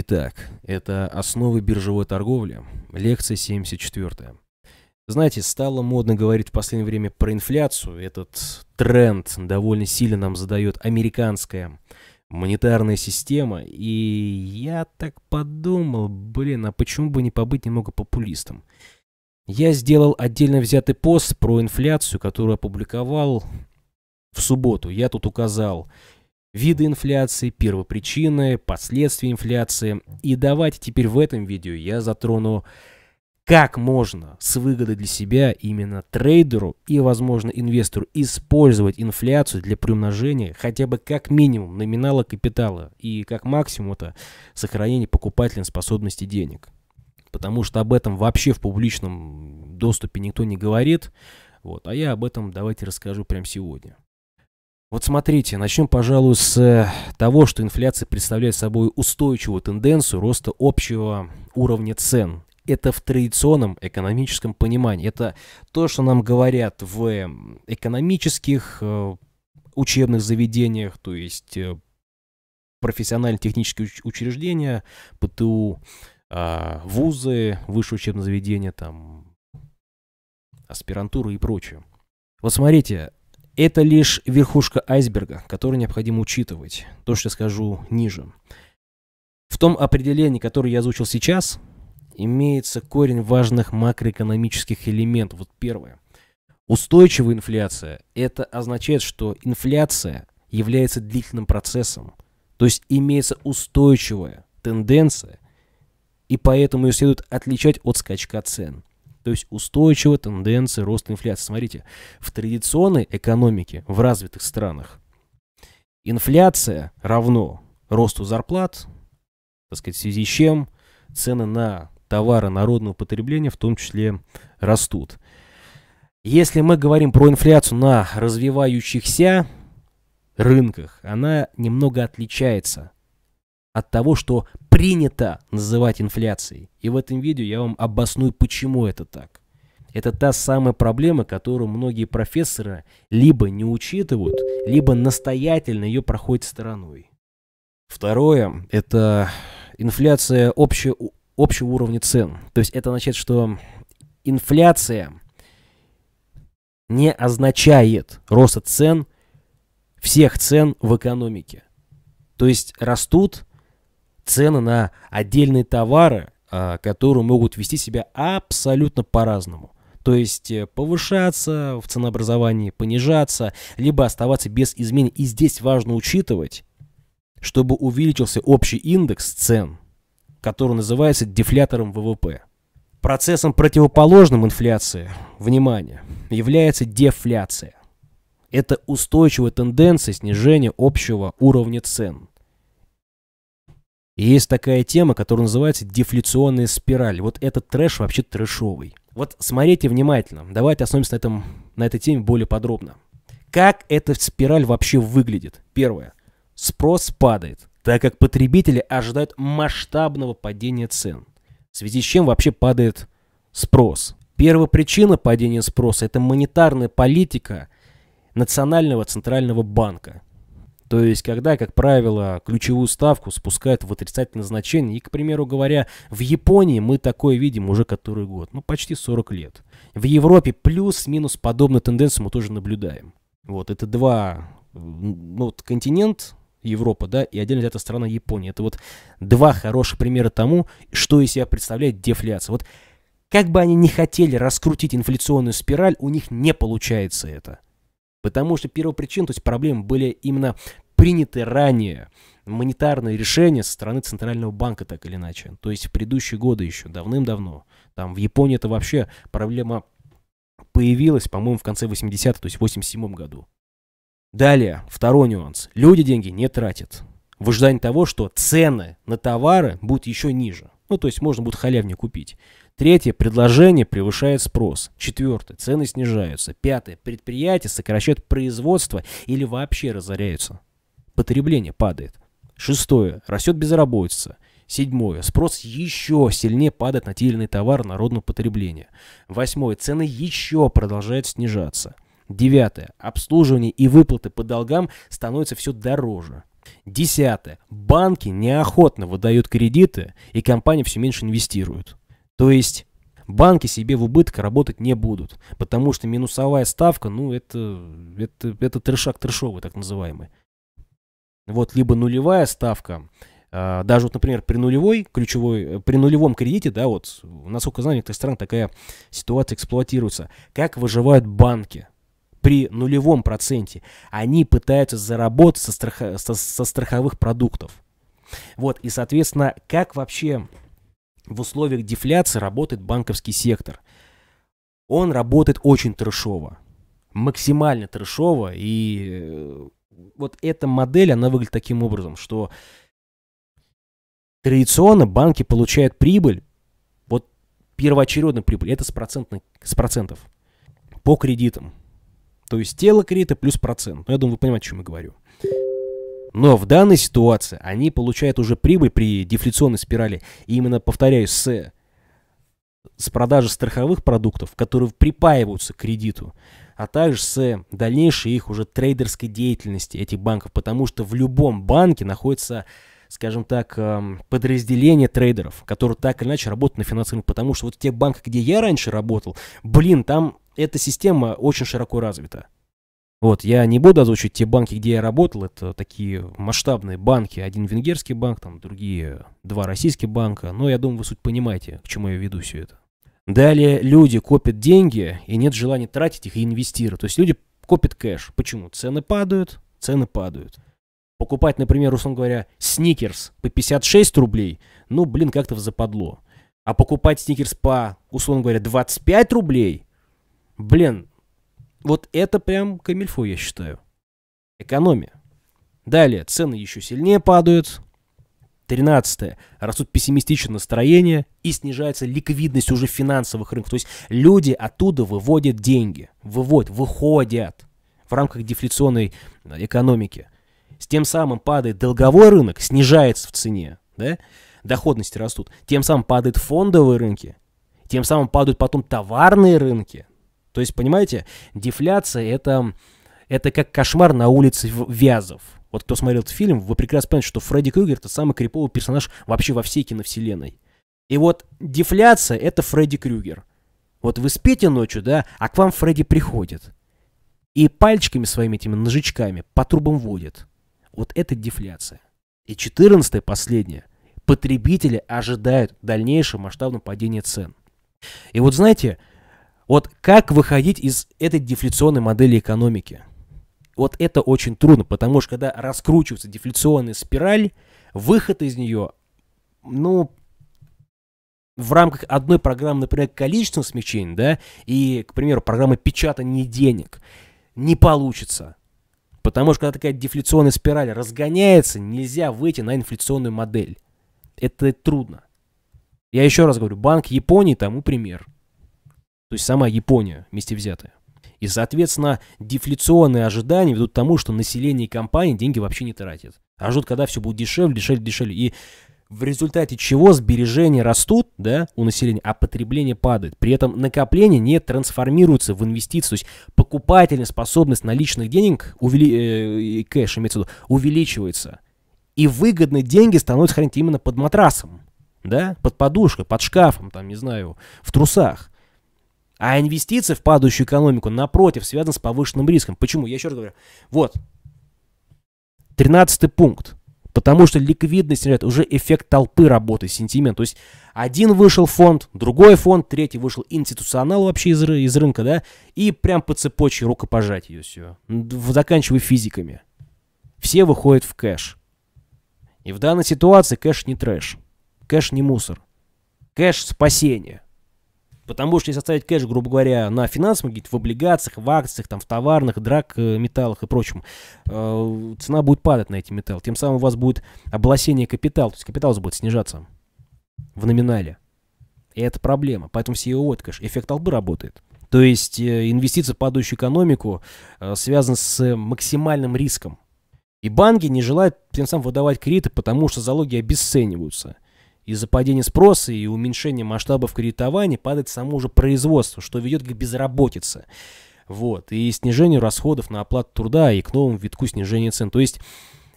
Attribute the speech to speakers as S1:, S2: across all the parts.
S1: Итак, это «Основы биржевой торговли», лекция 74. Знаете, стало модно говорить в последнее время про инфляцию. Этот тренд довольно сильно нам задает американская монетарная система. И я так подумал, блин, а почему бы не побыть немного популистом? Я сделал отдельно взятый пост про инфляцию, который опубликовал в субботу. Я тут указал виды инфляции, первопричины, последствия инфляции. И давайте теперь в этом видео я затрону, как можно с выгодой для себя именно трейдеру и, возможно, инвестору использовать инфляцию для приумножения хотя бы как минимум номинала капитала и как максимум это сохранение покупательной способности денег. Потому что об этом вообще в публичном доступе никто не говорит. Вот, а я об этом давайте расскажу прямо сегодня. Вот смотрите, начнем, пожалуй, с э, того, что инфляция представляет собой устойчивую тенденцию роста общего уровня цен. Это в традиционном экономическом понимании. Это то, что нам говорят в э, экономических э, учебных заведениях, то есть профессионально-технические учреждения, ПТУ, а, вузы, высшее учебное заведение, там, аспирантуры и прочее. Вот смотрите, это лишь верхушка айсберга, который необходимо учитывать. То, что я скажу ниже. В том определении, которое я озвучил сейчас, имеется корень важных макроэкономических элементов. Вот первое. Устойчивая инфляция – это означает, что инфляция является длительным процессом. То есть имеется устойчивая тенденция, и поэтому ее следует отличать от скачка цен – то есть устойчивая тенденция роста инфляции. Смотрите, в традиционной экономике в развитых странах инфляция равно росту зарплат, так сказать, в связи с чем цены на товары народного потребления в том числе растут. Если мы говорим про инфляцию на развивающихся рынках, она немного отличается от того, что принято называть инфляцией. И в этом видео я вам обосную, почему это так. Это та самая проблема, которую многие профессоры либо не учитывают, либо настоятельно ее проходят стороной. Второе – это инфляция общего, общего уровня цен. То есть это значит, что инфляция не означает роста цен, всех цен в экономике. То есть растут цены на отдельные товары, а, которые могут вести себя абсолютно по-разному. То есть э, повышаться в ценообразовании, понижаться, либо оставаться без изменений. И здесь важно учитывать, чтобы увеличился общий индекс цен, который называется дефлятором ВВП. Процессом противоположным инфляции, внимание, является дефляция. Это устойчивая тенденция снижения общего уровня цен. И есть такая тема, которая называется дефляционная спираль. Вот этот трэш вообще трэшовый. Вот смотрите внимательно. Давайте остановимся на, этом, на этой теме более подробно. Как эта спираль вообще выглядит? Первое. Спрос падает, так как потребители ожидают масштабного падения цен. В связи с чем вообще падает спрос? Первая причина падения спроса – это монетарная политика Национального центрального банка. То есть, когда, как правило, ключевую ставку спускают в отрицательное значение, и, к примеру говоря, в Японии мы такое видим уже который год, ну почти 40 лет. В Европе плюс-минус подобную тенденцию мы тоже наблюдаем. Вот, это два, ну, вот континент, Европа, да, и отдельно эта страна Япония. Это вот два хороших примера тому, что из себя представляет дефляция. Вот как бы они не хотели раскрутить инфляционную спираль, у них не получается это. Потому что первопричин, то есть проблемы были именно приняты ранее монетарные решения со стороны Центрального банка, так или иначе. То есть в предыдущие годы еще, давным-давно. Там в Японии это вообще проблема появилась, по-моему, в конце 80-х, то есть в 87 году. Далее, второй нюанс. Люди деньги не тратят. В ожидании того, что цены на товары будут еще ниже. Ну, то есть можно будет халявнее купить. Третье, предложение превышает спрос. Четвертое, цены снижаются. Пятое, предприятия сокращают производство или вообще разоряются. Потребление падает. Шестое, растет безработица. Седьмое. Спрос еще сильнее падает на те или иные товары народного потребления. Восьмое. Цены еще продолжают снижаться. Девятое. Обслуживание и выплаты по долгам становятся все дороже. Десятое. Банки неохотно выдают кредиты, и компании все меньше инвестируют. То есть банки себе в убыток работать не будут, потому что минусовая ставка, ну, это, это, это трешак трешовый, так называемый. Вот либо нулевая ставка, а, даже вот, например, при нулевой ключевой, при нулевом кредите, да, вот, насколько знаю, в некоторых странах такая ситуация эксплуатируется. Как выживают банки? при нулевом проценте. Они пытаются заработать со, страх... со, со страховых продуктов. Вот, и, соответственно, как вообще в условиях дефляции работает банковский сектор? Он работает очень трешово, максимально трешово, и э, вот эта модель, она выглядит таким образом, что традиционно банки получают прибыль, вот первоочередную прибыль, это с, процентных с процентов по кредитам. То есть тело кредита плюс процент. Ну, я думаю, вы понимаете, о чем я говорю. Но в данной ситуации они получают уже прибыль при дефляционной спирали. И именно, повторяюсь, с, с продажи страховых продуктов, которые припаиваются к кредиту, а также с дальнейшей их уже трейдерской деятельности этих банков, потому что в любом банке находится скажем так, эм, подразделение трейдеров, которые так или иначе работают на финансовом Потому что вот те банки, где я раньше работал, блин, там эта система очень широко развита. Вот, я не буду озвучивать те банки, где я работал, это такие масштабные банки, один венгерский банк, там другие два российских банка, но я думаю, вы суть понимаете, к чему я веду все это. Далее люди копят деньги и нет желания тратить их и инвестировать. То есть люди копят кэш. Почему? Цены падают, цены падают. Покупать, например, условно говоря, сникерс по 56 рублей, ну, блин, как-то в западло. А покупать сникерс по, условно говоря, 25 рублей – Блин, вот это прям камильфо, я считаю. Экономия. Далее, цены еще сильнее падают. Тринадцатое. Растут пессимистичные настроения и снижается ликвидность уже финансовых рынков. То есть люди оттуда выводят деньги. Выводят, выходят в рамках дефляционной э, экономики. С тем самым падает долговой рынок, снижается в цене. Да? доходности растут, тем самым падают фондовые рынки, тем самым падают потом товарные рынки, то есть, понимаете, дефляция это, это как кошмар на улице Вязов. Вот кто смотрел этот фильм, вы прекрасно понимаете, что Фредди Крюгер это самый криповый персонаж вообще во всей киновселенной. И вот дефляция это Фредди Крюгер. Вот вы спите ночью, да, а к вам Фредди приходит. И пальчиками своими этими ножичками по трубам водит. Вот это дефляция. И 14 последнее. Потребители ожидают дальнейшего масштабного падения цен. И вот знаете, вот как выходить из этой дефляционной модели экономики? Вот это очень трудно, потому что когда раскручивается дефляционная спираль, выход из нее, ну, в рамках одной программы, например, количественных смягчений, да, и, к примеру, программы печатания денег, не получится. Потому что когда такая дефляционная спираль разгоняется, нельзя выйти на инфляционную модель. Это трудно. Я еще раз говорю, Банк Японии тому пример – то есть сама Япония вместе взятая. И, соответственно, дефляционные ожидания ведут к тому, что население и компании деньги вообще не тратят. А ждут, когда все будет дешевле, дешевле, дешевле. И в результате чего сбережения растут да, у населения, а потребление падает. При этом накопление не трансформируется в инвестиции. То есть покупательная способность наличных денег, увели... э, кэш имеется в виду, увеличивается. И выгодные деньги становятся хранить именно под матрасом, да, под подушкой, под шкафом, там, не знаю, в трусах. А инвестиции в падающую экономику, напротив, связаны с повышенным риском. Почему? Я еще раз говорю. Вот. Тринадцатый пункт. Потому что ликвидность, ребят, уже эффект толпы работы, сентимент. То есть один вышел фонд, другой фонд, третий вышел институционал вообще из, из рынка, да, и прям по цепочке рукопожать ее все, заканчивая физиками. Все выходят в кэш. И в данной ситуации кэш не трэш, кэш не мусор, кэш спасение – Потому что если оставить кэш, грубо говоря, на финансовом, в облигациях, в акциях, там, в товарных, драк, э, металлах и прочем, э, цена будет падать на эти металлы. Тем самым у вас будет обласение капитала, то есть капитал будет снижаться в номинале. И это проблема. Поэтому все его откаш, эффект толпы работает. То есть э, инвестиции в падающую экономику э, связаны с максимальным риском. И банки не желают тем самым выдавать кредиты, потому что залоги обесцениваются – из-за падения спроса и уменьшения масштабов кредитования падает само уже производство, что ведет к безработице. Вот. И снижению расходов на оплату труда и к новому витку снижения цен. То есть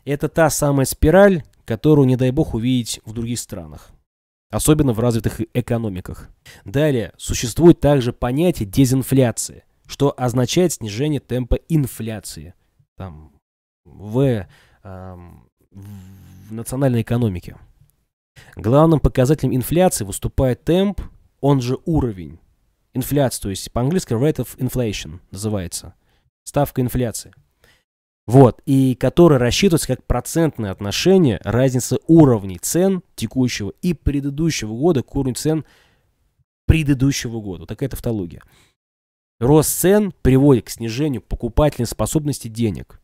S1: это та самая спираль, которую, не дай бог, увидеть в других странах. Особенно в развитых э-, экономиках. Далее, существует также понятие дезинфляции, что означает снижение темпа инфляции. Там, в, э, в национальной экономике. Главным показателем инфляции выступает темп, он же уровень. инфляции, то есть по-английски rate of inflation называется. Ставка инфляции. Вот, и который рассчитывается как процентное отношение разницы уровней цен текущего и предыдущего года к уровню цен предыдущего года. Вот такая тавтология. Рост цен приводит к снижению покупательной способности денег.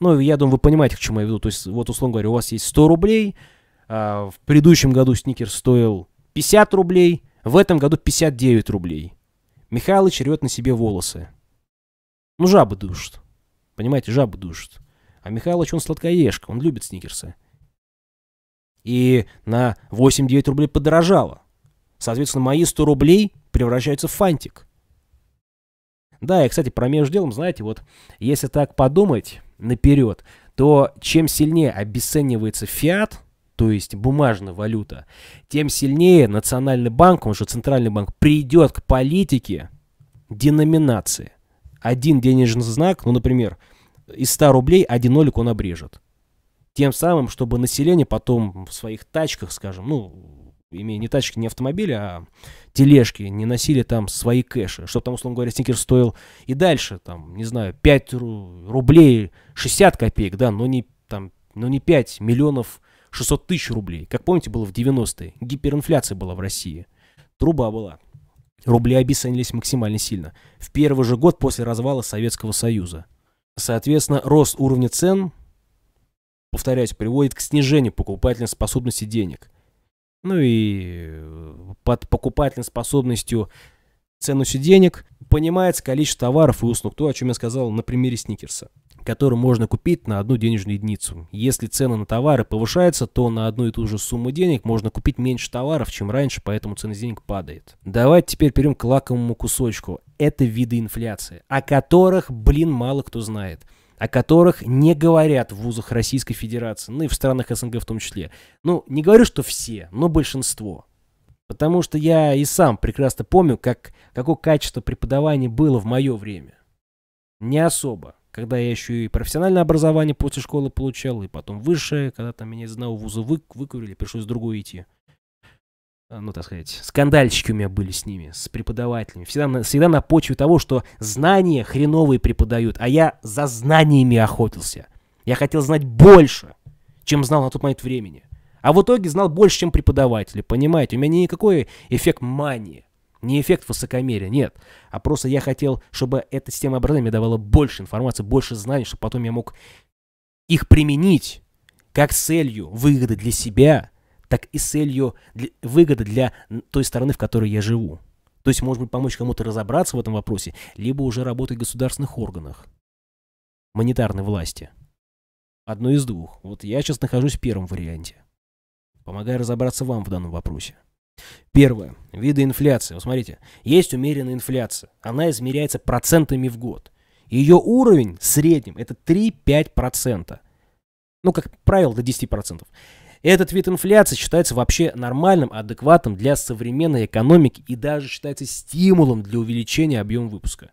S1: Ну, я думаю, вы понимаете, к чему я веду. То есть, вот, условно говоря, у вас есть 100 рублей – а, в предыдущем году сникер стоил 50 рублей, в этом году 59 рублей. Михалыч рвет на себе волосы. Ну, жабы душат. Понимаете, жабы душат. А Михалыч, он сладкоежка, он любит сникерсы. И на 8-9 рублей подорожало. Соответственно, мои 100 рублей превращаются в фантик. Да, и, кстати, про между делом, знаете, вот если так подумать наперед, то чем сильнее обесценивается фиат, то есть бумажная валюта, тем сильнее национальный банк, он же центральный банк, придет к политике деноминации. Один денежный знак, ну, например, из 100 рублей один нолик он обрежет. Тем самым, чтобы население потом в своих тачках, скажем, ну, имея не тачки, не автомобили, а тележки, не носили там свои кэши. Чтобы там, условно говоря, сникер стоил и дальше, там, не знаю, 5 рублей 60 копеек, да, но не там, но не 5 миллионов 600 тысяч рублей. Как помните, было в 90-е. Гиперинфляция была в России. Труба была. Рубли обесценились максимально сильно. В первый же год после развала Советского Союза. Соответственно, рост уровня цен, повторяюсь, приводит к снижению покупательной способности денег. Ну и э, под покупательной способностью ценностью денег понимается количество товаров и услуг. То, о чем я сказал на примере Сникерса которую можно купить на одну денежную единицу. Если цены на товары повышаются, то на одну и ту же сумму денег можно купить меньше товаров, чем раньше, поэтому цена денег падает. Давайте теперь перейдем к лакомому кусочку. Это виды инфляции, о которых, блин, мало кто знает о которых не говорят в вузах Российской Федерации, ну и в странах СНГ в том числе. Ну, не говорю, что все, но большинство. Потому что я и сам прекрасно помню, как, какое качество преподавания было в мое время. Не особо когда я еще и профессиональное образование после школы получал, и потом высшее, когда там меня из одного вуза вы, выкурили, пришлось в другой идти. А, ну, так сказать, скандальчики у меня были с ними, с преподавателями. Всегда, всегда на почве того, что знания хреновые преподают, а я за знаниями охотился. Я хотел знать больше, чем знал на тот момент времени. А в итоге знал больше, чем преподаватели, понимаете? У меня никакой эффект мании. Не эффект высокомерия, нет. А просто я хотел, чтобы эта система образования мне давала больше информации, больше знаний, чтобы потом я мог их применить как с целью выгоды для себя, так и с целью для, выгоды для той стороны, в которой я живу. То есть, может быть, помочь кому-то разобраться в этом вопросе, либо уже работать в государственных органах, монетарной власти. Одно из двух. Вот я сейчас нахожусь в первом варианте. Помогаю разобраться вам в данном вопросе. Первое. Виды инфляции. Вот смотрите, есть умеренная инфляция. Она измеряется процентами в год. Ее уровень в среднем это 3-5%. Ну, как правило, до 10%. Этот вид инфляции считается вообще нормальным, адекватным для современной экономики и даже считается стимулом для увеличения объема выпуска.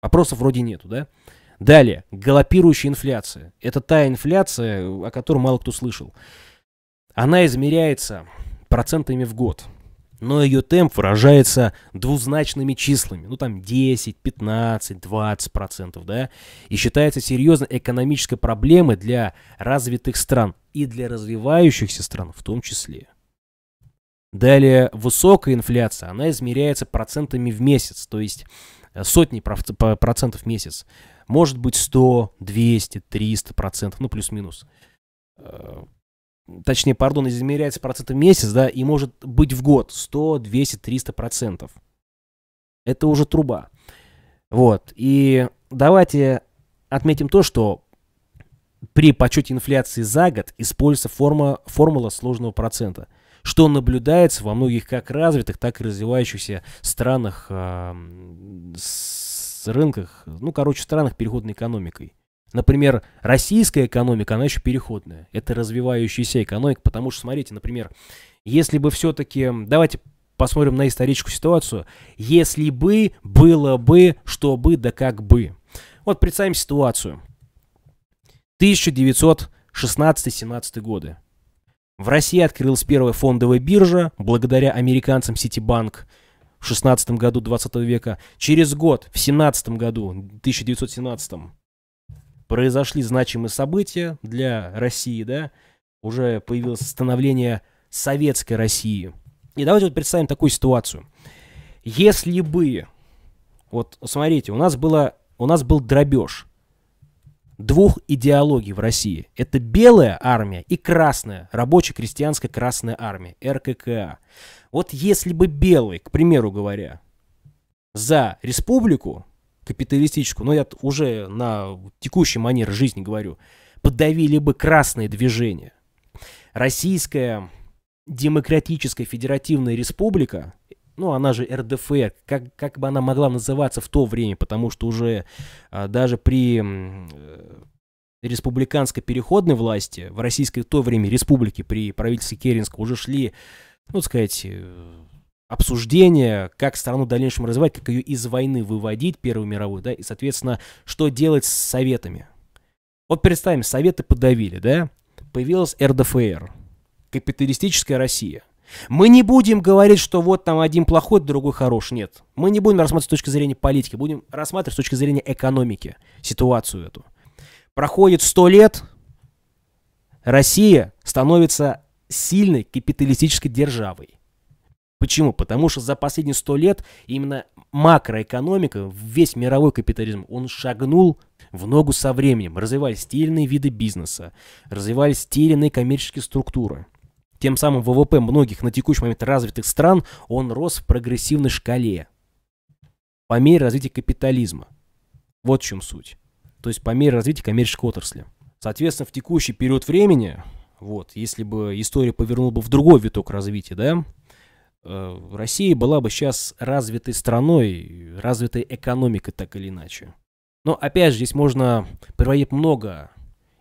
S1: Вопросов вроде нету, да? Далее, галопирующая инфляция. Это та инфляция, о которой мало кто слышал. Она измеряется процентами в год. Но ее темп выражается двузначными числами, ну там 10, 15, 20 процентов, да, и считается серьезной экономической проблемой для развитых стран и для развивающихся стран в том числе. Далее, высокая инфляция, она измеряется процентами в месяц, то есть э, сотни процентов в месяц. Может быть 100, 200, 300 процентов, ну плюс-минус. Э, точнее, пардон, измеряется процентом в месяц, да, и может быть в год 100, 200, 300 процентов. Это уже труба. Вот. И давайте отметим то, что при подсчете инфляции за год используется форма, формула сложного процента, что наблюдается во многих как развитых, так и развивающихся странах, э, с рынках, ну, короче, странах переходной экономикой. Например, российская экономика, она еще переходная. Это развивающаяся экономика, потому что, смотрите, например, если бы все-таки, давайте посмотрим на историческую ситуацию, если бы, было бы, что бы, да как бы. Вот представим ситуацию. 1916-17 годы. В России открылась первая фондовая биржа, благодаря американцам Ситибанк. в 16 году 20 века. Через год, в 17 году, 1917, произошли значимые события для России, да, уже появилось становление советской России. И давайте вот представим такую ситуацию. Если бы, вот смотрите, у нас, было, у нас был дробеж двух идеологий в России. Это белая армия и красная, рабоче-крестьянская красная армия, РККА. Вот если бы белые, к примеру говоря, за республику, капиталистическую, но я уже на текущий манер жизни говорю, подавили бы красные движения. Российская Демократическая Федеративная Республика, ну она же РДФР, как, как бы она могла называться в то время, потому что уже а, даже при э, республиканской переходной власти в российской в то время республике при правительстве Керенского уже шли, ну сказать, э, обсуждение, как страну в дальнейшем развивать, как ее из войны выводить, Первую мировую, да, и, соответственно, что делать с советами. Вот представим, советы подавили, да, появилась РДФР, капиталистическая Россия. Мы не будем говорить, что вот там один плохой, другой хорош. Нет. Мы не будем рассматривать с точки зрения политики, будем рассматривать с точки зрения экономики ситуацию эту. Проходит сто лет, Россия становится сильной капиталистической державой. Почему? Потому что за последние сто лет именно макроэкономика, весь мировой капитализм, он шагнул в ногу со временем. Развивались стильные виды бизнеса, развивались стильные коммерческие структуры. Тем самым ВВП многих на текущий момент развитых стран, он рос в прогрессивной шкале по мере развития капитализма. Вот в чем суть. То есть по мере развития коммерческой отрасли. Соответственно, в текущий период времени, вот, если бы история повернула бы в другой виток развития, да, Э, Россия была бы сейчас развитой страной, развитой экономикой так или иначе. Но опять же, здесь можно приводить много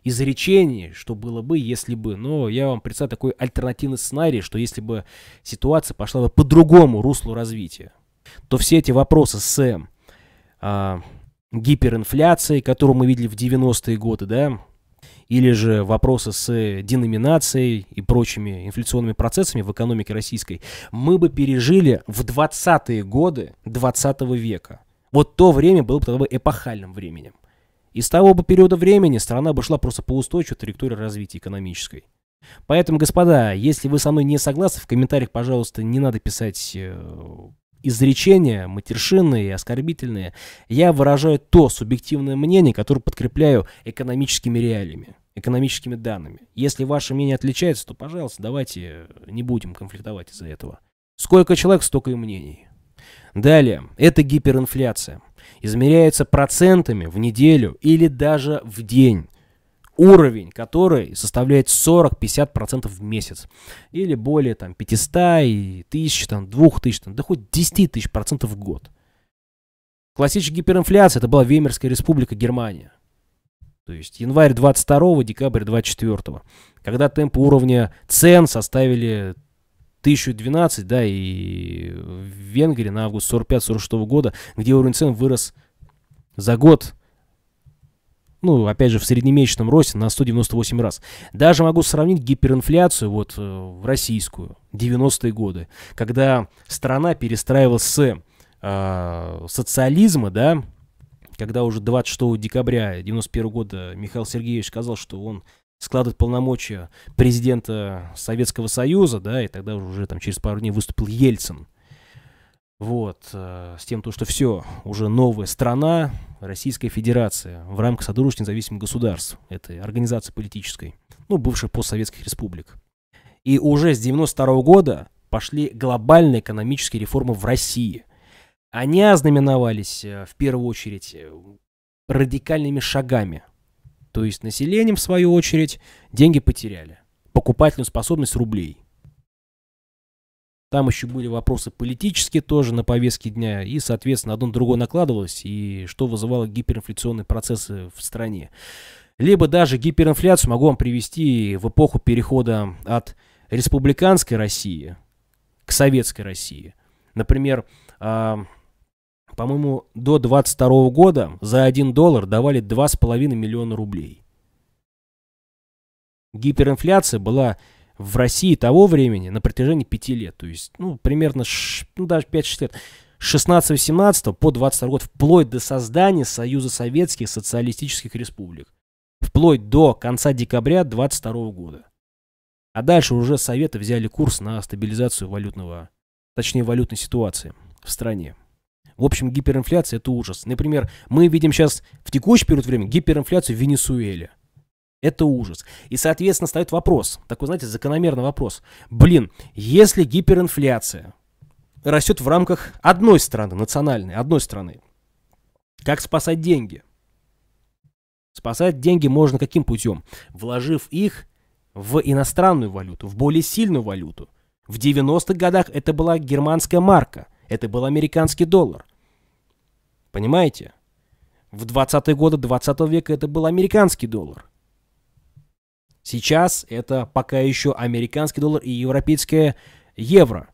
S1: изречений, что было бы, если бы. Но я вам представляю такой альтернативный сценарий, что если бы ситуация пошла бы по другому руслу развития, то все эти вопросы с э, гиперинфляцией, которую мы видели в 90-е годы, да, или же вопросы с э, деноминацией и прочими инфляционными процессами в экономике российской, мы бы пережили в 20-е годы 20 века. Вот то время было бы тогда эпохальным временем. И с того бы периода времени страна бы шла просто по устойчивой траектории развития экономической. Поэтому, господа, если вы со мной не согласны, в комментариях, пожалуйста, не надо писать э, изречения, матершинные и оскорбительные, я выражаю то субъективное мнение, которое подкрепляю экономическими реалиями, экономическими данными. Если ваше мнение отличается, то, пожалуйста, давайте э, не будем конфликтовать из-за этого. Сколько человек, столько и мнений. Далее, это гиперинфляция. Измеряется процентами в неделю или даже в день уровень, который составляет 40-50% в месяц. Или более там 500 и 1000, там 2000, там, да хоть 10 тысяч процентов в год. Классическая гиперинфляция, это была Веймерская республика Германия. То есть январь 22, декабрь 24, когда темпы уровня цен составили 1012, да, и в Венгрии на август 45-46 года, где уровень цен вырос за год ну, опять же, в среднемесячном росте на 198 раз. Даже могу сравнить гиперинфляцию, вот, э, в российскую, 90-е годы, когда страна перестраивалась с э, социализма, да, когда уже 26 декабря 91 года Михаил Сергеевич сказал, что он складывает полномочия президента Советского Союза, да, и тогда уже там через пару дней выступил Ельцин. Вот, э, с тем, то, что все, уже новая страна, Российская Федерация, в рамках Содружества независимых государств, этой организации политической, ну, бывших постсоветских республик. И уже с 92 -го года пошли глобальные экономические реформы в России. Они ознаменовались, э, в первую очередь, э, радикальными шагами. То есть населением, в свою очередь, деньги потеряли. Покупательную способность рублей – там еще были вопросы политические тоже на повестке дня, и, соответственно, одно на другое накладывалось, и что вызывало гиперинфляционные процессы в стране. Либо даже гиперинфляцию могу вам привести в эпоху перехода от республиканской России к советской России. Например, а, по-моему, до 22 года за 1 доллар давали 2,5 миллиона рублей. Гиперинфляция была в России того времени на протяжении 5 лет. То есть, ну, примерно, ну, даже 5-6 лет. 16-18 по 22 год, вплоть до создания Союза Советских Социалистических Республик. Вплоть до конца декабря 22 года. А дальше уже Советы взяли курс на стабилизацию валютного, точнее валютной ситуации в стране. В общем, гиперинфляция – это ужас. Например, мы видим сейчас в текущий период времени гиперинфляцию в Венесуэле – это ужас. И, соответственно, встает вопрос, такой, знаете, закономерный вопрос. Блин, если гиперинфляция растет в рамках одной страны, национальной, одной страны, как спасать деньги? Спасать деньги можно каким путем? Вложив их в иностранную валюту, в более сильную валюту. В 90-х годах это была германская марка, это был американский доллар. Понимаете? В 20-е годы 20 -го века это был американский доллар. Сейчас это пока еще американский доллар и европейское евро.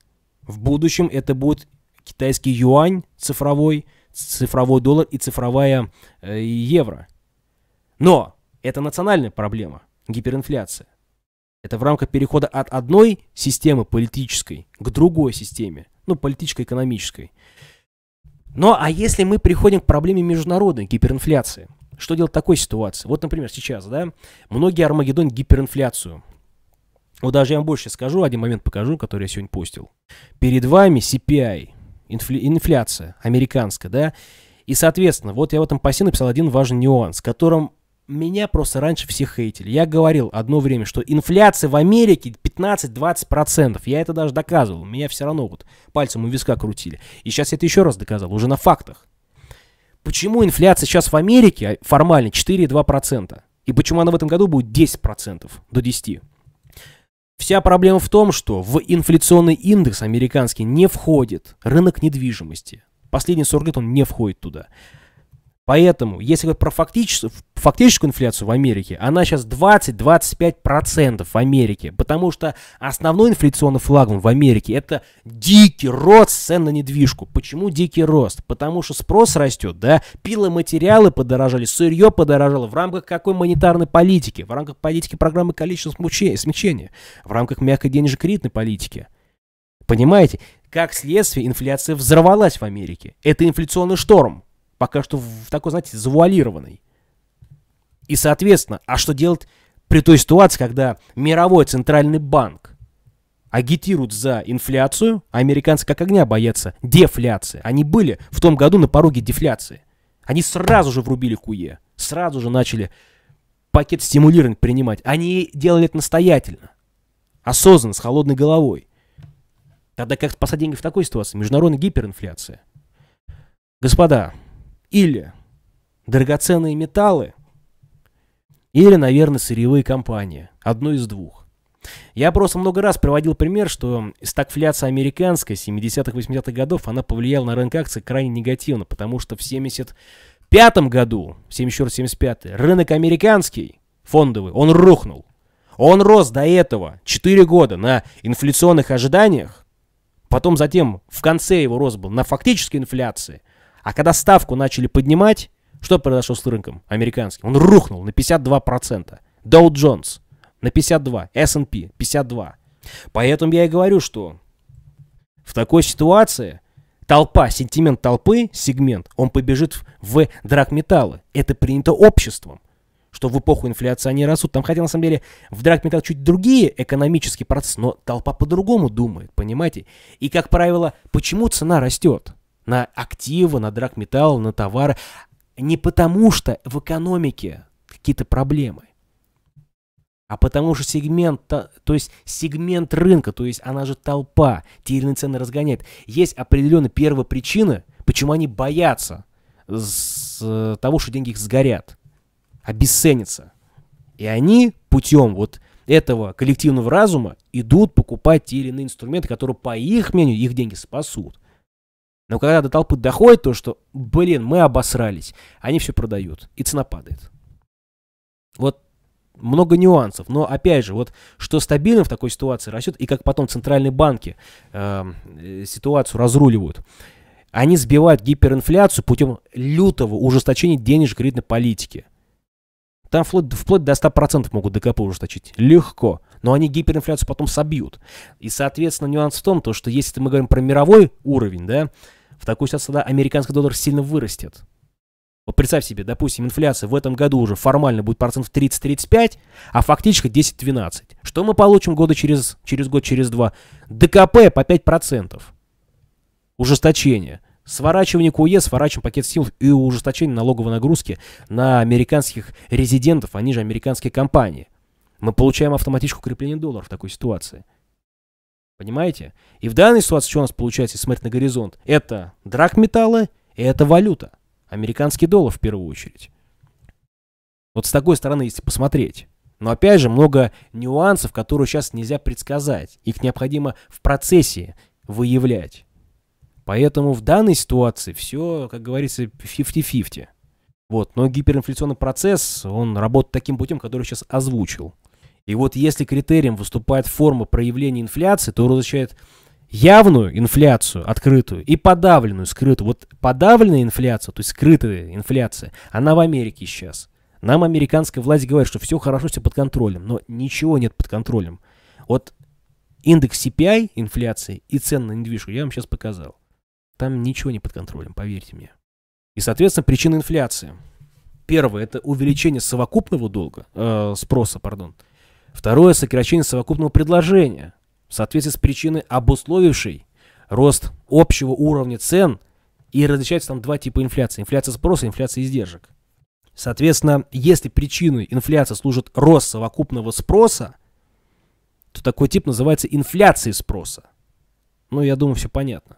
S1: В будущем это будет китайский юань цифровой, цифровой доллар и цифровая э, евро. Но это национальная проблема, гиперинфляция. Это в рамках перехода от одной системы политической к другой системе, ну, политической-экономической. Ну, а если мы приходим к проблеме международной гиперинфляции – что делать в такой ситуации? Вот, например, сейчас, да, многие Армагеддон гиперинфляцию. Вот даже я вам больше скажу, один момент покажу, который я сегодня постил. Перед вами CPI, инфля- инфляция американская, да, и, соответственно, вот я в этом посте написал один важный нюанс, которым меня просто раньше все хейтили. Я говорил одно время, что инфляция в Америке 15-20%. Я это даже доказывал. Меня все равно вот пальцем у виска крутили. И сейчас я это еще раз доказал, уже на фактах. Почему инфляция сейчас в Америке а, формально 4,2%? И почему она в этом году будет 10%, до 10%? Вся проблема в том, что в инфляционный индекс американский не входит рынок недвижимости. Последние 40 лет он не входит туда. Поэтому, если говорить про фактическую, фактическую инфляцию в Америке, она сейчас 20-25% в Америке, потому что основной инфляционный флагман в Америке это дикий рост цен на недвижку. Почему дикий рост? Потому что спрос растет, да, пилы материалы подорожали, сырье подорожало. В рамках какой монетарной политики? В рамках политики программы количественного смягчения, в рамках мягкой денежно-кредитной политики. Понимаете? Как следствие, инфляция взорвалась в Америке. Это инфляционный шторм пока что в такой, знаете, завуалированной. И, соответственно, а что делать при той ситуации, когда мировой центральный банк агитируют за инфляцию, а американцы как огня боятся дефляции. Они были в том году на пороге дефляции. Они сразу же врубили куе, сразу же начали пакет стимулирования принимать. Они делали это настоятельно, осознанно, с холодной головой. Тогда как спасать деньги в такой ситуации? Международная гиперинфляция. Господа, или драгоценные металлы, или, наверное, сырьевые компании. Одно из двух. Я просто много раз приводил пример, что стагфляция американская 70-80-х х годов, она повлияла на рынок акций крайне негативно, потому что в 75 году, 74-75, рынок американский, фондовый, он рухнул. Он рос до этого 4 года на инфляционных ожиданиях, потом затем в конце его рост был на фактической инфляции, а когда ставку начали поднимать, что произошло с рынком американским? Он рухнул на 52%. Dow Jones на 52, S&P 52. Поэтому я и говорю, что в такой ситуации толпа, сентимент толпы, сегмент, он побежит в в драгметаллы. Это принято обществом что в эпоху инфляции они растут. Там, хотя на самом деле в драгметалл чуть другие экономические процессы, но толпа по-другому думает, понимаете? И, как правило, почему цена растет? на активы, на драгметаллы, на товары, не потому что в экономике какие-то проблемы, а потому что сегмент, то есть сегмент рынка, то есть она же толпа, те цены разгоняет. Есть определенные первопричины, почему они боятся с э, того, что деньги их сгорят, обесценятся. И они путем вот этого коллективного разума идут покупать те или иные инструменты, которые, по их мнению, их деньги спасут. Но когда до толпы доходит то, что, блин, мы обосрались, они все продают, и цена падает. Вот много нюансов, но опять же, вот что стабильно в такой ситуации растет, и как потом центральные банки эм, э, ситуацию разруливают, они сбивают гиперинфляцию путем лютого ужесточения денежно-кредитной политики. Там вплоть, вплоть до 100% могут ДКП ужесточить. Легко. Но они гиперинфляцию потом собьют. И, соответственно, нюанс в том, то, что если мы говорим про мировой уровень, да, в такую ситуацию американский доллар сильно вырастет. Вот представь себе, допустим, инфляция в этом году уже формально будет процентов 30-35, а фактически 10-12. Что мы получим года через, через год, через два? ДКП по 5%. процентов. Ужесточение. Сворачивание КУЕ, сворачиваем пакет сил и ужесточение налоговой нагрузки на американских резидентов, они же американские компании. Мы получаем автоматическое укрепление доллара в такой ситуации. Понимаете? И в данной ситуации, что у нас получается смотреть на горизонт, это драк металла и это валюта. Американский доллар в первую очередь. Вот с такой стороны, если посмотреть. Но опять же, много нюансов, которые сейчас нельзя предсказать. Их необходимо в процессе выявлять. Поэтому в данной ситуации все, как говорится, 50-50. Вот. Но гиперинфляционный процесс, он работает таким путем, который сейчас озвучил. И вот если критерием выступает форма проявления инфляции, то он различает явную инфляцию открытую и подавленную скрытую. Вот подавленная инфляция, то есть скрытая инфляция, она в Америке сейчас. Нам американская власть говорит, что все хорошо, все под контролем, но ничего нет под контролем. Вот индекс CPI инфляции и цен на недвижку я вам сейчас показал. Там ничего не под контролем, поверьте мне. И, соответственно, причина инфляции. Первое – это увеличение совокупного долга, э, спроса, пардон – Второе – сокращение совокупного предложения в соответствии с причиной, обусловившей рост общего уровня цен, и различаются там два типа инфляции – инфляция спроса и инфляция издержек. Соответственно, если причиной инфляции служит рост совокупного спроса, то такой тип называется инфляцией спроса. Ну, я думаю, все понятно.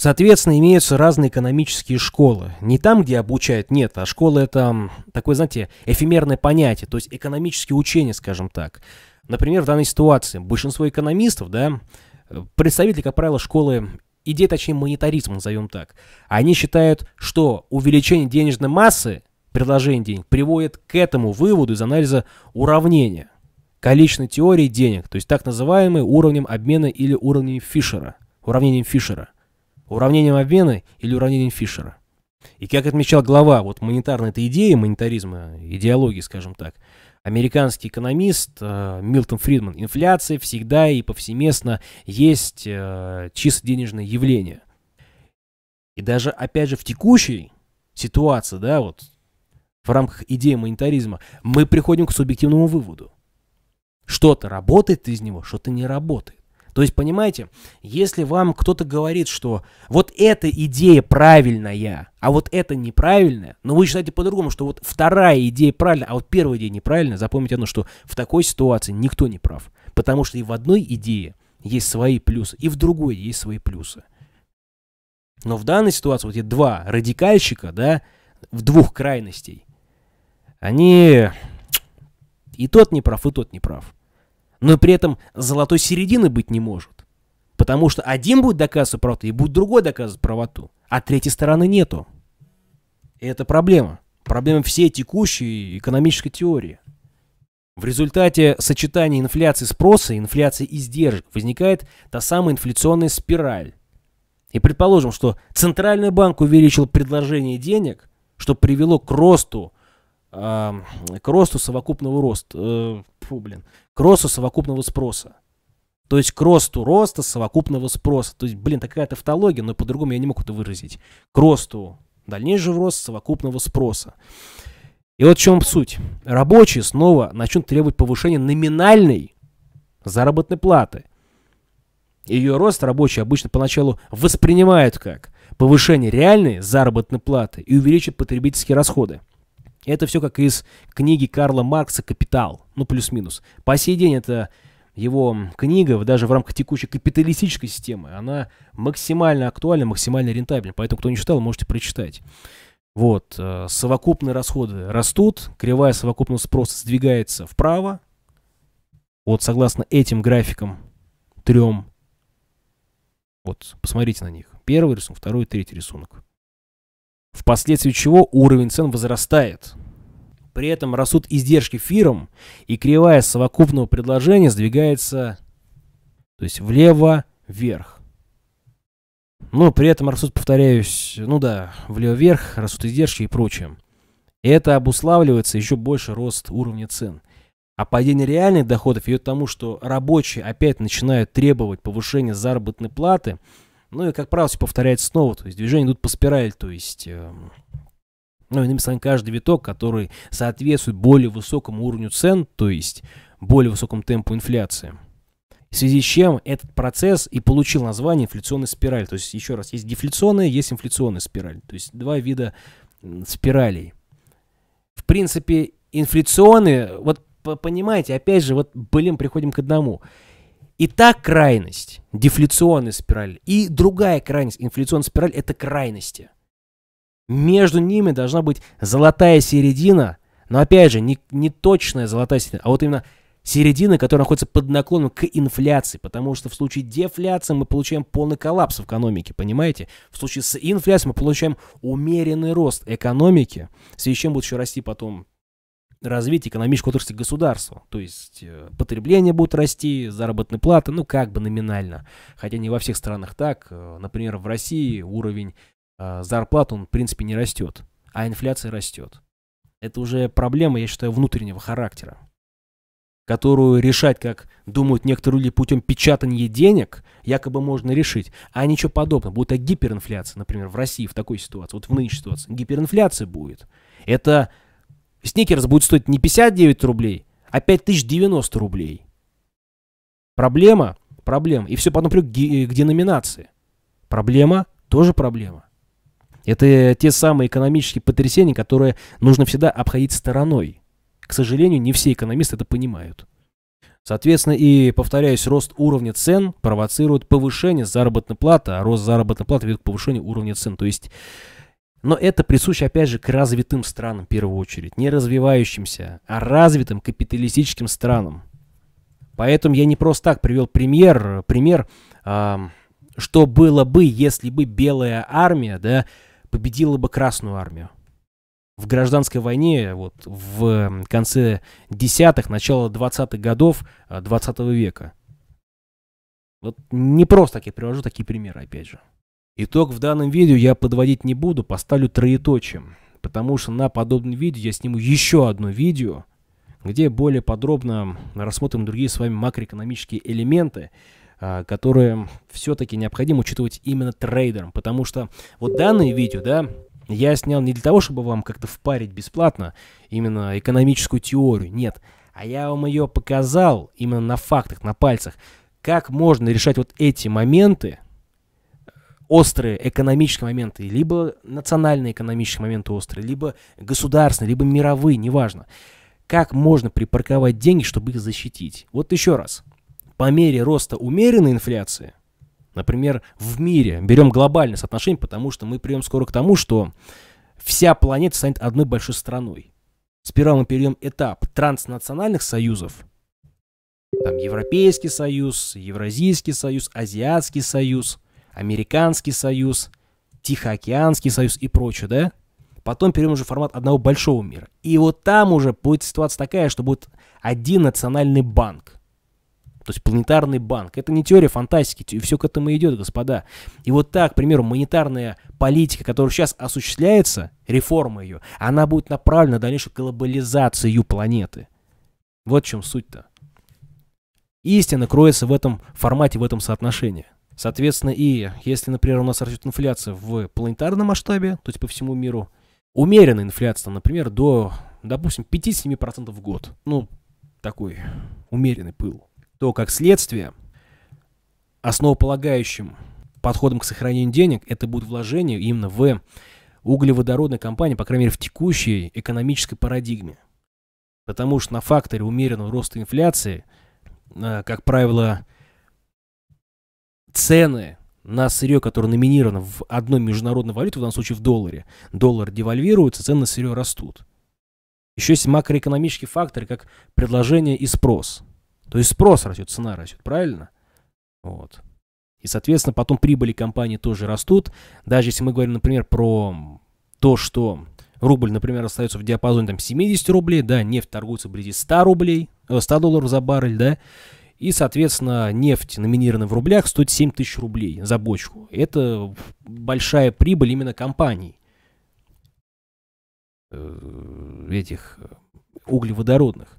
S1: Соответственно, имеются разные экономические школы. Не там, где обучают, нет, а школа это такое, знаете, эфемерное понятие, то есть экономические учения, скажем так. Например, в данной ситуации большинство экономистов, да, представители, как правило, школы идеи, точнее, монетаризма, назовем так. Они считают, что увеличение денежной массы, предложение денег, приводит к этому выводу из анализа уравнения количественной теории денег, то есть так называемый уровнем обмена или уровнем Фишера, уравнением Фишера – уравнением обмена или уравнением Фишера. И как отмечал глава вот монетарной этой идеи, монетаризма, идеологии, скажем так, американский экономист э, Милтон Фридман, инфляция всегда и повсеместно есть э, чисто денежное явление. И даже, опять же, в текущей ситуации, да, вот в рамках идеи монетаризма, мы приходим к субъективному выводу. Что-то работает из него, что-то не работает. То есть, понимаете, если вам кто-то говорит, что вот эта идея правильная, а вот эта неправильная, но вы считаете по-другому, что вот вторая идея правильная, а вот первая идея неправильная, запомните одно, что в такой ситуации никто не прав. Потому что и в одной идее есть свои плюсы, и в другой есть свои плюсы. Но в данной ситуации вот эти два радикальщика, да, в двух крайностей, они и тот не прав, и тот не прав но при этом золотой середины быть не может. Потому что один будет доказывать правоту, и будет другой доказывать правоту, а третьей стороны нету. И это проблема. Проблема всей текущей экономической теории. В результате сочетания инфляции спроса и инфляции издержек возникает та самая инфляционная спираль. И предположим, что Центральный банк увеличил предложение денег, что привело к росту к росту совокупного роста, э, фу, блин, к росту совокупного спроса. То есть к росту роста совокупного спроса. То есть, блин, такая тавтология, но по-другому я не могу это выразить. К росту дальнейшего роста совокупного спроса. И вот в чем суть. Рабочие снова начнут требовать повышения номинальной заработной платы. Ее рост рабочие обычно поначалу воспринимают как повышение реальной заработной платы и увеличат потребительские расходы. Это все как из книги Карла Маркса «Капитал», ну плюс-минус. По сей день это его книга, даже в рамках текущей капиталистической системы, она максимально актуальна, максимально рентабельна. Поэтому, кто не читал, можете прочитать. Вот, э, совокупные расходы растут, кривая совокупного спроса сдвигается вправо. Вот согласно этим графикам, трем, вот, посмотрите на них. Первый рисунок, второй, третий рисунок впоследствии чего уровень цен возрастает. При этом растут издержки фирм, и кривая совокупного предложения сдвигается то есть влево, вверх. Но при этом растут, повторяюсь, ну да, влево-вверх, растут издержки и прочее. это обуславливается еще больше рост уровня цен. А падение реальных доходов идет к тому, что рабочие опять начинают требовать повышения заработной платы – ну и, как правило, все повторяется снова, то есть движения идут по спирали, то есть... Э, ну, иными словами, каждый виток, который соответствует более высокому уровню цен, то есть более высокому темпу инфляции. В связи с чем этот процесс и получил название инфляционной спираль. То есть, еще раз, есть дефляционная, есть инфляционная спираль. То есть, два вида спиралей. В принципе, инфляционные, вот понимаете, опять же, вот, блин, приходим к одному – и та крайность, дефляционная спираль, и другая крайность, инфляционная спираль, это крайности. Между ними должна быть золотая середина, но опять же, не, не точная золотая середина, а вот именно середина, которая находится под наклоном к инфляции, потому что в случае дефляции мы получаем полный коллапс в экономике, понимаете? В случае с инфляцией мы получаем умеренный рост экономики, в связи с чем будет еще расти потом развитие экономической отрасли государства. То есть э, потребление будет расти, заработная плата, ну как бы номинально. Хотя не во всех странах так. Э, например, в России уровень э, зарплат, он в принципе не растет, а инфляция растет. Это уже проблема, я считаю, внутреннего характера которую решать, как думают некоторые люди, путем печатания денег, якобы можно решить. А ничего подобного. Будет а гиперинфляция, например, в России в такой ситуации, вот в нынешней ситуации. Гиперинфляция будет. Это Сникерс будет стоить не 59 рублей, а 5090 рублей. Проблема? Проблема. И все потом к, к э, деноминации. Проблема? Тоже проблема. Это те самые экономические потрясения, которые нужно всегда обходить стороной. К сожалению, не все экономисты это понимают. Соответственно, и, повторяюсь, рост уровня цен провоцирует повышение заработной платы, а рост заработной платы ведет к повышению уровня цен. То есть но это присуще, опять же, к развитым странам в первую очередь. Не развивающимся, а развитым капиталистическим странам. Поэтому я не просто так привел пример, пример э, что было бы, если бы белая армия да, победила бы Красную армию. В гражданской войне вот, в конце десятых, начало 20-х годов 20 э, -го века. Вот не просто так я привожу такие примеры, опять же. Итог в данном видео я подводить не буду, поставлю троеточием, потому что на подобном видео я сниму еще одно видео, где более подробно рассмотрим другие с вами макроэкономические элементы, а, которые все-таки необходимо учитывать именно трейдерам, потому что вот данное видео, да, я снял не для того, чтобы вам как-то впарить бесплатно именно экономическую теорию, нет, а я вам ее показал именно на фактах, на пальцах, как можно решать вот эти моменты, острые экономические моменты, либо национальные экономические моменты острые, либо государственные, либо мировые, неважно. Как можно припарковать деньги, чтобы их защитить? Вот еще раз. По мере роста умеренной инфляции, например, в мире, берем глобальное соотношение, потому что мы придем скоро к тому, что вся планета станет одной большой страной. Сперва мы перейдем этап транснациональных союзов, там Европейский союз, Евразийский союз, Азиатский союз – Американский союз, Тихоокеанский союз и прочее, да? Потом перейдем уже в формат одного большого мира. И вот там уже будет ситуация такая, что будет один национальный банк. То есть планетарный банк. Это не теория фантастики, все к этому идет, господа. И вот так, к примеру, монетарная политика, которая сейчас осуществляется, реформа ее, она будет направлена на дальнейшую глобализацию планеты. Вот в чем суть-то. Истина кроется в этом формате, в этом соотношении. Соответственно, и если, например, у нас растет инфляция в планетарном масштабе, то есть по всему миру, умеренная инфляция, например, до, допустим, 5-7% в год, ну, такой умеренный пыл, то, как следствие, основополагающим подходом к сохранению денег это будут вложения именно в углеводородной компании, по крайней мере, в текущей экономической парадигме. Потому что на факторе умеренного роста инфляции, э, как правило, цены на сырье, которое номинировано в одной международной валюте, в данном случае в долларе, доллар девальвируется, цены на сырье растут. Еще есть макроэкономические факторы, как предложение и спрос. То есть спрос растет, цена растет, правильно? Вот. И, соответственно, потом прибыли компании тоже растут. Даже если мы говорим, например, про то, что рубль, например, остается в диапазоне там, 70 рублей, да, нефть торгуется вблизи 100 рублей, 100 э, долларов за баррель, да, и, соответственно, нефть номинирована в рублях стоит 7 тысяч рублей за бочку. Это большая прибыль именно компаний э, этих э, углеводородных.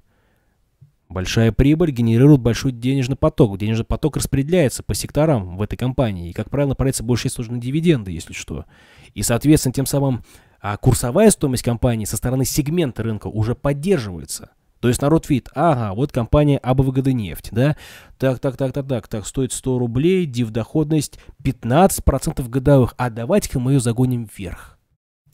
S1: Большая прибыль генерирует большой денежный поток. Денежный поток распределяется по секторам в этой компании. И, как правило, правится большие, часть дивиденды, если что. И, соответственно, тем самым а курсовая стоимость компании со стороны сегмента рынка уже поддерживается – то есть народ видит, ага, вот компания АБВГД нефть, да, так, так, так, так, так, так, стоит 100 рублей, див доходность 15% годовых, а давайте-ка мы ее загоним вверх.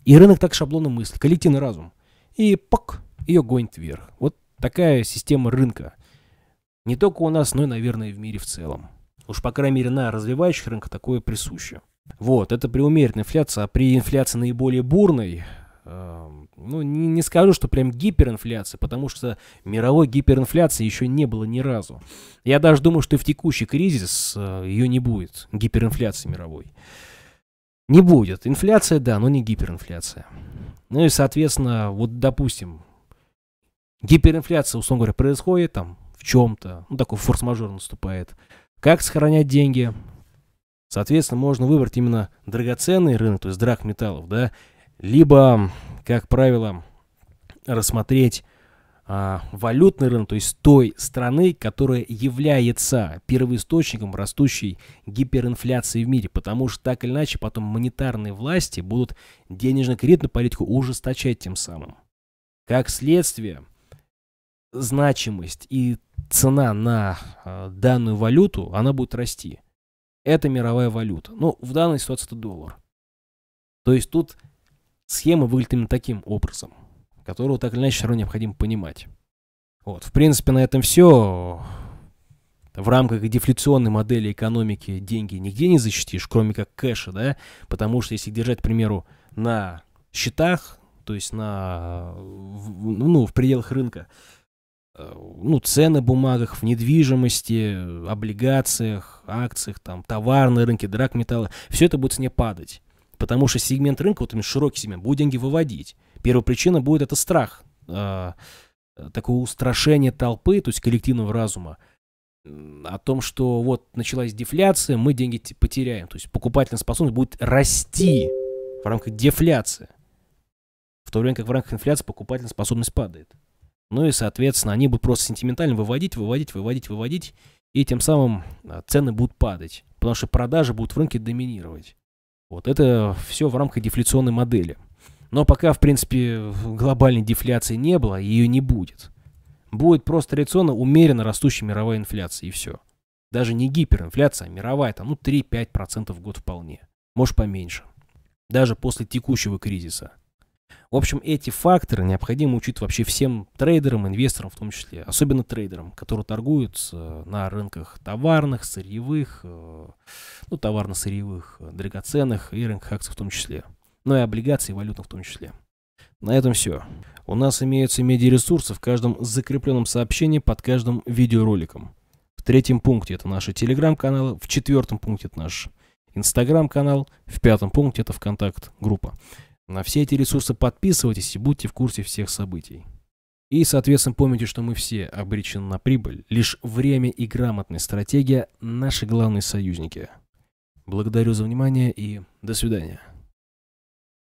S1: И рынок так шаблонно мыслит, коллективный разум. И пок, ее гонит вверх. Вот такая система рынка. Не только у нас, но и, наверное, в мире в целом. Уж, по крайней мере, на развивающих рынках такое присуще. Вот, это при умеренной инфляции, а при инфляции наиболее бурной, ну, не, не скажу, что прям гиперинфляция, потому что мировой гиперинфляции еще не было ни разу. Я даже думаю, что в текущий кризис э, ее не будет, гиперинфляции мировой. Не будет. Инфляция, да, но не гиперинфляция. Ну и, соответственно, вот, допустим, гиперинфляция, условно говоря, происходит там в чем-то, ну, такой форс-мажор наступает. Как сохранять деньги? Соответственно, можно выбрать именно драгоценный рынок, то есть драгметаллов, да, либо, как правило, рассмотреть а, валютный рынок, то есть той страны, которая является первоисточником растущей гиперинфляции в мире, потому что так или иначе потом монетарные власти будут денежно-кредитную политику ужесточать тем самым. Как следствие, значимость и цена на а, данную валюту, она будет расти. Это мировая валюта. Ну, в данной ситуации это доллар. То есть тут Схема выглядит именно таким образом, которую так или иначе все равно необходимо понимать. Вот, в принципе, на этом все. В рамках дефляционной модели экономики деньги нигде не защитишь, кроме как кэша, да, потому что если держать, к примеру, на счетах, то есть на, ну, ну, в пределах рынка, э, ну, цены бумагах, в недвижимости, облигациях, акциях, там, товарные рынки, драгметаллы, все это будет с ней падать. Потому что сегмент рынка, вот именно широкий сегмент, будет деньги выводить. Первая причина будет это страх. Э, такое устрашение толпы, то есть коллективного разума о том, что вот началась дефляция, мы деньги потеряем. То есть покупательная способность будет расти в рамках дефляции. В то время как в рамках инфляции покупательная способность падает. Ну и, соответственно, они будут просто сентиментально выводить, выводить, выводить, выводить. И тем самым а, цены будут падать. Потому что продажи будут в рынке доминировать. Вот это все в рамках дефляционной модели. Но пока, в принципе, глобальной дефляции не было, ее не будет. Будет просто традиционно умеренно растущая мировая инфляция, и все. Даже не гиперинфляция, а мировая, там, ну, 3-5% в год вполне. Может, поменьше. Даже после текущего кризиса. В общем, эти факторы необходимо учить вообще всем трейдерам, инвесторам в том числе, особенно трейдерам, которые торгуют э, на рынках товарных, сырьевых, э, ну, товарно-сырьевых, э, драгоценных и рынках акций в том числе, ну и облигаций и валютных в том числе. На этом все. У нас имеются медиаресурсы в каждом закрепленном сообщении под каждым видеороликом. В третьем пункте это наши телеграм-каналы, в четвертом пункте это наш инстаграм-канал, в пятом пункте это ВКонтакт-группа. На все эти ресурсы подписывайтесь и будьте в курсе всех событий. И, соответственно, помните, что мы все обречены на прибыль. Лишь время и грамотная стратегия – наши главные союзники. Благодарю за внимание и до свидания.